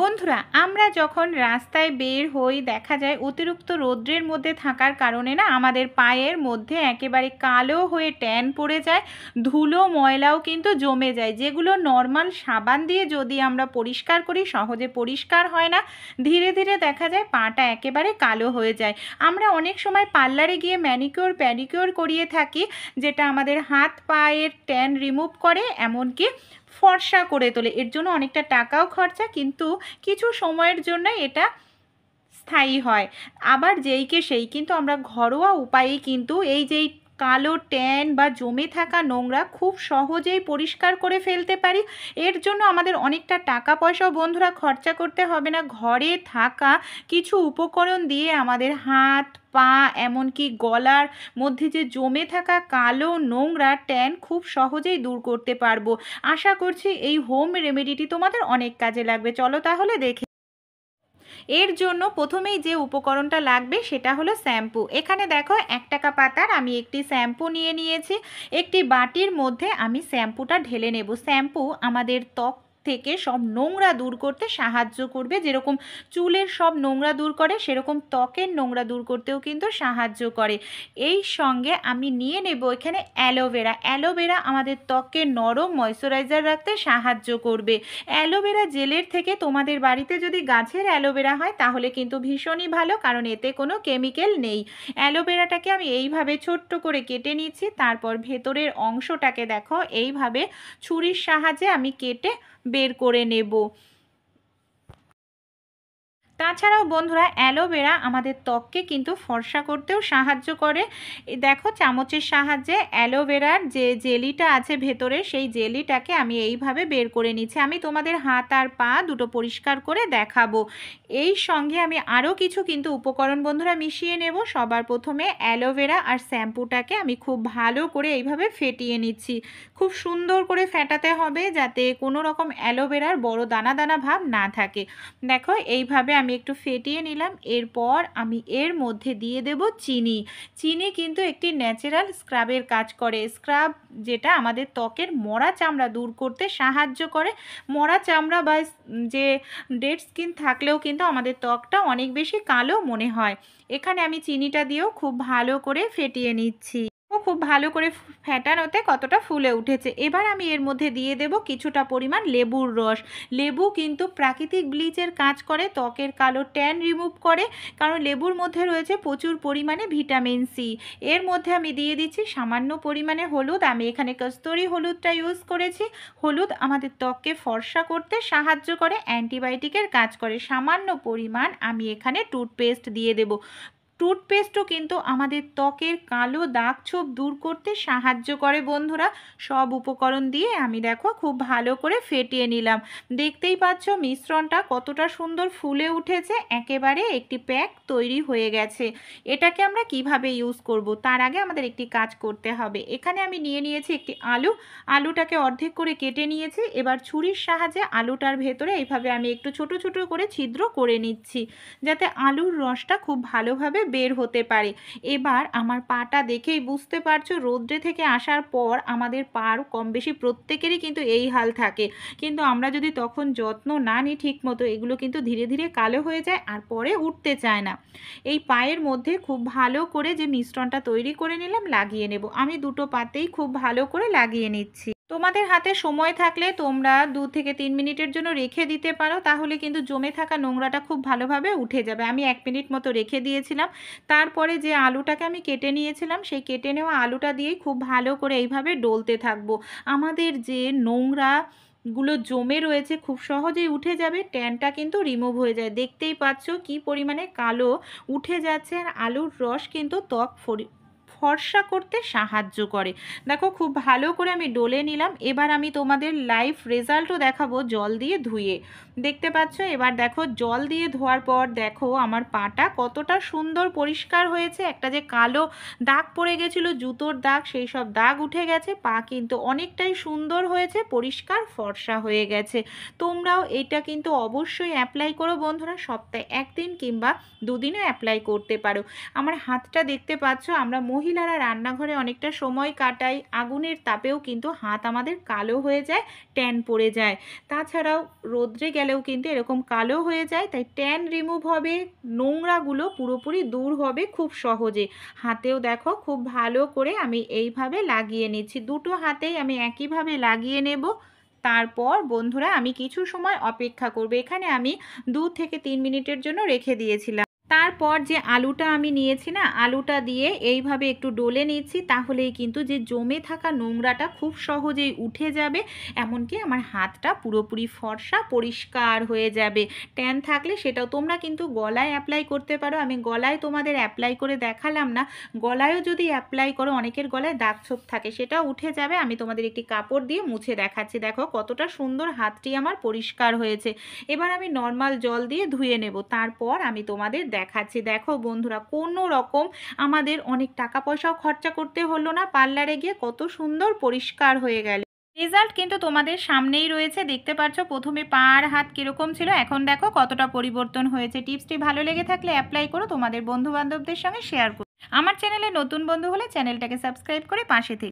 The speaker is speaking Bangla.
বন্ধুরা আমরা যখন রাস্তায় বের হই দেখা যায় অতিরিক্ত রৌদ্রের মধ্যে থাকার কারণে না আমাদের পায়ের মধ্যে একেবারে কালো হয়ে ট্যান পড়ে যায় ধুলো ময়লাও কিন্তু জমে যায় যেগুলো নর্মাল সাবান দিয়ে যদি আমরা পরিষ্কার করি সহজে পরিষ্কার হয় না ধীরে ধীরে দেখা যায় পাটা একেবারে কালো হয়ে যায় আমরা অনেক সময় পার্লারে গিয়ে ম্যানিকিওর প্যানিকিওর করিয়ে থাকি যেটা আমাদের হাত পায়ের ট্যান রিমুভ করে এমনকি ফর্সা করে তোলে এর জন্য অনেকটা টাকাও খরচা কিন্তু কিছু সময়ের জন্য এটা স্থায়ী হয় আবার যেইকে সেই কিন্তু আমরা ঘরোয়া উপায়ে কিন্তু এই যেই কালো ট্যান বা জমে থাকা নোংরা খুব সহজেই পরিষ্কার করে ফেলতে পারি এর জন্য আমাদের অনেকটা টাকা পয়সাও বন্ধুরা খরচা করতে হবে না ঘরে থাকা কিছু উপকরণ দিয়ে আমাদের হাত পা এমনকি গলার মধ্যে যে জমে থাকা কালো নোংরা ট্যান খুব সহজেই দূর করতে পারবো আশা করছি এই হোম রেমেডিটি তোমাদের অনেক কাজে লাগবে চলো তাহলে দেখে এর জন্য প্রথমেই যে উপকরণটা লাগবে সেটা হলো শ্যাম্পু এখানে দেখো এক টাকা পাতার আমি একটি শ্যাম্পু নিয়ে নিয়েছি একটি বাটির মধ্যে আমি শ্যাম্পুটা ঢেলে নেব শ্যাম্পু আমাদের ত্বক থেকে সব নোংরা দূর করতে সাহায্য করবে যেরকম চুলের সব নোংরা দূর করে সেরকম ত্বকের নোংরা দূর করতেও কিন্তু সাহায্য করে এই সঙ্গে আমি নিয়ে নেব এখানে অ্যালোভেরা অ্যালোভেরা আমাদের ত্বককে নরম ময়শ্চারাইজার রাখতে সাহায্য করবে অ্যালোভেরা জেলের থেকে তোমাদের বাড়িতে যদি গাছের অ্যালোভেরা হয় তাহলে কিন্তু ভীষণই ভালো কারণ এতে কোনো কেমিক্যাল নেই অ্যালোভেরাটাকে আমি এইভাবে ছোট্ট করে কেটে নিচ্ছি তারপর ভেতরের অংশটাকে দেখো এইভাবে ছুরির সাহায্যে আমি কেটে বের করে নেব তাছাড়াও বন্ধুরা অ্যালোভেরা আমাদের ত্বককে কিন্তু ফর্সা করতেও সাহায্য করে দেখো চামচের সাহায্যে অ্যালোভেরার যে জেলিটা আছে ভেতরে সেই জেলিটাকে আমি এইভাবে বের করে নিচ্ছি আমি তোমাদের হাত আর পা দুটো পরিষ্কার করে দেখাবো এই সঙ্গে আমি আরও কিছু কিন্তু উপকরণ বন্ধুরা মিশিয়ে নেব সবার প্রথমে অ্যালোভেরা আর শ্যাম্পুটাকে আমি খুব ভালো করে এইভাবে ফেটিয়ে নিচ্ছি খুব সুন্দর করে ফেটাতে হবে যাতে কোনো রকম অ্যালোভেরার বড় দানা দানা ভাব না থাকে দেখো এইভাবে আমি আমি একটু ফেটিয়ে নিলাম এরপর আমি এর মধ্যে দিয়ে দেব চিনি চিনি কিন্তু একটি ন্যাচারাল স্ক্রাবের কাজ করে স্ক্রাব যেটা আমাদের ত্বকের মরা চামড়া দূর করতে সাহায্য করে মরা চামড়া বা যে ডেড স্কিন থাকলেও কিন্তু আমাদের ত্বকটা অনেক বেশি কালো মনে হয় এখানে আমি চিনিটা দিয়েও খুব ভালো করে ফেটিয়ে নিচ্ছি খুব ভালো করে ফ্যাটানোতে কতটা ফুলে উঠেছে এবার আমি এর মধ্যে দিয়ে দেব কিছুটা পরিমাণ লেবুর রস লেবু কিন্তু প্রাকৃতিক ব্লিচের কাজ করে ত্বকের কালো ট্যান রিমুভ করে কারণ লেবুর মধ্যে রয়েছে প্রচুর পরিমাণে ভিটামিন সি এর মধ্যে আমি দিয়ে দিচ্ছি সামান্য পরিমাণে হলুদ আমি এখানে কস্তুরি হলুদটা ইউজ করেছি হলুদ আমাদের ত্বককে ফর্সা করতে সাহায্য করে অ্যান্টিবায়োটিকের কাজ করে সামান্য পরিমাণ আমি এখানে টুথপেস্ট দিয়ে দেব টুথপেস্টও কিন্তু আমাদের ত্বকের কালো দাগ ছোপ দূর করতে সাহায্য করে বন্ধুরা সব উপকরণ দিয়ে আমি দেখো খুব ভালো করে ফেটিয়ে নিলাম দেখতেই পাচ্ছ মিশ্রণটা কতটা সুন্দর ফুলে উঠেছে একেবারে একটি প্যাক তৈরি হয়ে গেছে এটাকে আমরা কিভাবে ইউজ করব তার আগে আমাদের একটি কাজ করতে হবে এখানে আমি নিয়ে নিয়েছি একটি আলু আলুটাকে অর্ধেক করে কেটে নিয়েছি এবার ছুরির সাহায্যে আলুটার ভেতরে এইভাবে আমি একটু ছোট ছোট করে ছিদ্র করে নিচ্ছি যাতে আলুর রসটা খুব ভালোভাবে বের হতে পারে এবার আমার পাটা দেখেই বুঝতে পারছো রৌদ্রে থেকে আসার পর আমাদের পার কম বেশি প্রত্যেকেরই কিন্তু এই হাল থাকে কিন্তু আমরা যদি তখন যত্ন না নিই ঠিক মতো এগুলো কিন্তু ধীরে ধীরে কালো হয়ে যায় আর পরে উঠতে চায় না এই পায়ের মধ্যে খুব ভালো করে যে মিশ্রণটা তৈরি করে নিলাম লাগিয়ে নেব আমি দুটো পাতেই খুব ভালো করে লাগিয়ে নিচ্ছি তোমাদের হাতে সময় থাকলে তোমরা দু থেকে তিন মিনিটের জন্য রেখে দিতে পারো তাহলে কিন্তু জমে থাকা নোংরাটা খুব ভালোভাবে উঠে যাবে আমি এক মিনিট মতো রেখে দিয়েছিলাম তারপরে যে আলুটাকে আমি কেটে নিয়েছিলাম সেই কেটে নেওয়া আলুটা দিয়েই খুব ভালো করে এইভাবে ডলতে থাকবো আমাদের যে নোংরা গুলো জমে রয়েছে খুব সহজেই উঠে যাবে ট্যানটা কিন্তু রিমুভ হয়ে যায় দেখতেই পাচ্ছ কি পরিমাণে কালো উঠে যাচ্ছে আর আলুর রস কিন্তু ত্বক ফর্সা করতে সাহায্য করে দেখো খুব ভালো করে আমি ডলে নিলাম এবার আমি তোমাদের লাইভ রেজাল্টও দেখাবো জল দিয়ে ধুয়ে দেখতে পাচ্ছ এবার দেখো জল দিয়ে ধোয়ার পর দেখো আমার পাটা কতটা সুন্দর পরিষ্কার হয়েছে একটা যে কালো দাগ পড়ে গেছিল জুতোর দাগ সেই সব দাগ উঠে গেছে পা কিন্তু অনেকটাই সুন্দর হয়েছে পরিষ্কার ফর্সা হয়ে গেছে তোমরাও এটা কিন্তু অবশ্যই অ্যাপ্লাই করো বন্ধুরা সপ্তাহে একদিন কিংবা দুদিনে অ্যাপ্লাই করতে পারো আমার হাতটা দেখতে পাচ্ছ আমরা মহি মহিলারা রান্নাঘরে অনেকটা সময় কাটাই আগুনের তাপেও কিন্তু হাত আমাদের কালো হয়ে যায় ট্যান পড়ে যায় তাছাড়াও রোদ্রে গেলেও কিন্তু এরকম কালো হয়ে যায় তাই ট্যান রিমুভ হবে নোংরাগুলো পুরোপুরি দূর হবে খুব সহজে হাতেও দেখো খুব ভালো করে আমি এইভাবে লাগিয়ে নিচ্ছি দুটো হাতেই আমি একইভাবে লাগিয়ে নেব তারপর বন্ধুরা আমি কিছু সময় অপেক্ষা করব এখানে আমি দু থেকে তিন মিনিটের জন্য রেখে দিয়েছিলাম তারপর যে আলুটা আমি নিয়েছি না আলুটা দিয়ে এইভাবে একটু ডলে নিচ্ছি তাহলেই কিন্তু যে জমে থাকা নোংরাটা খুব সহজেই উঠে যাবে এমনকি আমার হাতটা পুরোপুরি ফর্সা পরিষ্কার হয়ে যাবে ট্যান থাকলে সেটাও তোমরা কিন্তু গলায় অ্যাপ্লাই করতে পারো আমি গলায় তোমাদের অ্যাপ্লাই করে দেখালাম না গলায়ও যদি অ্যাপ্লাই করো অনেকের গলায় দাগ ছোপ থাকে সেটা উঠে যাবে আমি তোমাদের একটি কাপড় দিয়ে মুছে দেখাচ্ছি দেখো কতটা সুন্দর হাতটি আমার পরিষ্কার হয়েছে এবার আমি নর্মাল জল দিয়ে ধুয়ে নেব তারপর আমি তোমাদের দেখ দেখাচ্ছি দেখো বন্ধুরা কোনো রকম আমাদের অনেক টাকা পয়সাও খরচা করতে হলো না পার্লারে গিয়ে কত সুন্দর পরিষ্কার হয়ে গেল রেজাল্ট কিন্তু তোমাদের সামনেই রয়েছে দেখতে পাচ্ছ প্রথমে পার হাত কীরকম ছিল এখন দেখো কতটা পরিবর্তন হয়েছে টিপসটি ভালো লেগে থাকলে অ্যাপ্লাই করো তোমাদের বন্ধু বান্ধবদের সঙ্গে শেয়ার করো আমার চ্যানেলে নতুন বন্ধু হলে চ্যানেলটাকে সাবস্ক্রাইব করে পাশে থেকে